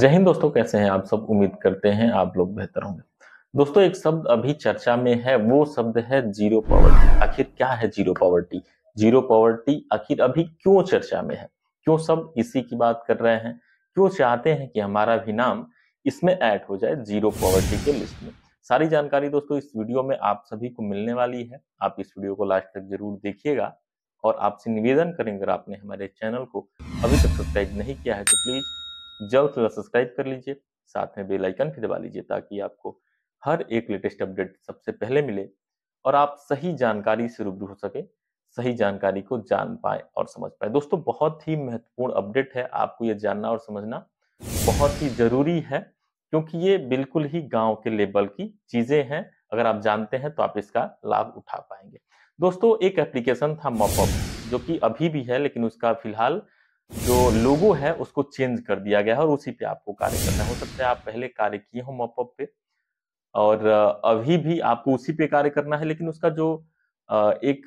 जय हिंद दोस्तों कैसे हैं आप सब उम्मीद करते हैं आप लोग बेहतर होंगे दोस्तों एक शब्द अभी चर्चा में है वो शब्द है जीरो पॉवर्टी आखिर क्या है जीरो पॉवर्टी जीरो पॉवर्टी आखिर अभी क्यों चर्चा में है क्यों सब इसी की बात कर रहे हैं क्यों चाहते हैं कि हमारा भी नाम इसमें ऐड हो जाए जीरो पॉवर्टी के लिस्ट में सारी जानकारी दोस्तों इस वीडियो में आप सभी को मिलने वाली है आप इस वीडियो को लास्ट तक जरूर देखिएगा और आपसे निवेदन करेंगे अगर आपने हमारे चैनल को अभी तक सब्सक्राइब नहीं किया है तो प्लीज जल्द से जल्द सब्सक्राइब कर लीजिए साथ में बेल आइकन भी दबा लीजिए ताकि आपको हर एक लेटेस्ट अपडेट सबसे पहले मिले और आप सही जानकारी से रूबरू हो सके सही जानकारी को जान पाए और समझ पाए दोस्तों बहुत ही महत्वपूर्ण अपडेट है आपको ये जानना और समझना बहुत ही जरूरी है क्योंकि ये बिल्कुल ही गांव के लेवल की चीजें हैं अगर आप जानते हैं तो आप इसका लाभ उठा पाएंगे दोस्तों एक एप्लीकेशन था मॉपअप जो कि अभी भी है लेकिन उसका फिलहाल जो लोगो है उसको चेंज कर दिया गया है और उसी पे आपको कार्य करना हो सकता है आप पहले कार्य किए हो मॉपअप पे और अभी भी आपको उसी पे कार्य करना है लेकिन उसका जो एक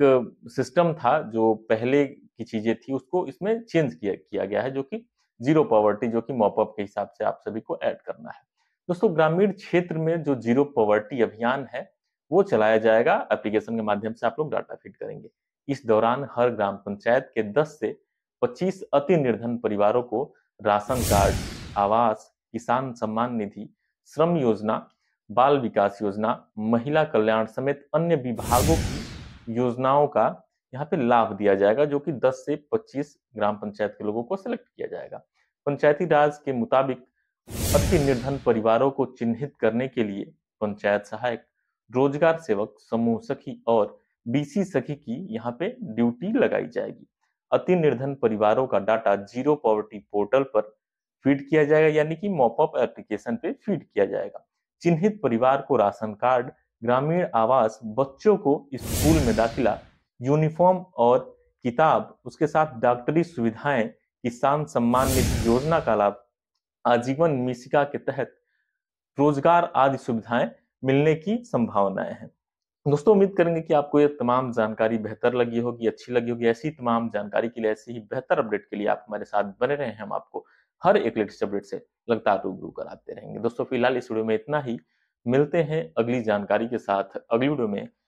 सिस्टम था जो पहले की चीजें थी उसको इसमें चेंज किया किया गया है जो कि जीरो पॉवर्टी जो कि मॉपअप के हिसाब से आप सभी को ऐड करना है दोस्तों ग्रामीण क्षेत्र में जो जीरो पॉवर्टी अभियान है वो चलाया जाएगा एप्लीकेशन के माध्यम से आप लोग डाटा फिट करेंगे इस दौरान हर ग्राम पंचायत के 10 से 25 अति निर्धन परिवारों को राशन कार्ड आवास किसान सम्मान निधि श्रम योजना बाल विकास योजना महिला कल्याण समेत अन्य विभागों की योजनाओं का यहाँ पे लाभ दिया जाएगा जो कि 10 से 25 ग्राम पंचायत के लोगों को सिलेक्ट किया जाएगा पंचायती राज के मुताबिक अति निर्धन परिवारों को चिन्हित करने के लिए पंचायत सहायक रोजगार सेवक समूह सखी और बीसी सखी की यहाँ पे ड्यूटी लगाई जाएगी अति निर्धन परिवारों का डाटा जीरो पॉवर्टी पोर्टल पर फीड किया जाएगा यानी कि मॉपअप एप्लीकेशन पे फीड किया जाएगा चिन्हित परिवार को राशन कार्ड ग्रामीण आवास बच्चों को स्कूल में दाखिला यूनिफॉर्म और किताब उसके साथ डॉक्टरी सुविधाएं किसान सम्मान निधि योजना का लाभ आजीवन मिशिका के तहत रोजगार आदि सुविधाएं मिलने की संभावनाएं हैं दोस्तों उम्मीद करेंगे कि आपको ये तमाम जानकारी बेहतर लगी होगी अच्छी लगी होगी ऐसी तमाम जानकारी के लिए ऐसी ही बेहतर अपडेट के लिए आप हमारे साथ बने रहे हैं हम आपको हर एक लेटेस्ट अपडेट से लगातार रूबरू कराते रहेंगे दोस्तों फिलहाल इस वीडियो में इतना ही मिलते हैं अगली जानकारी के साथ अगली वीडियो में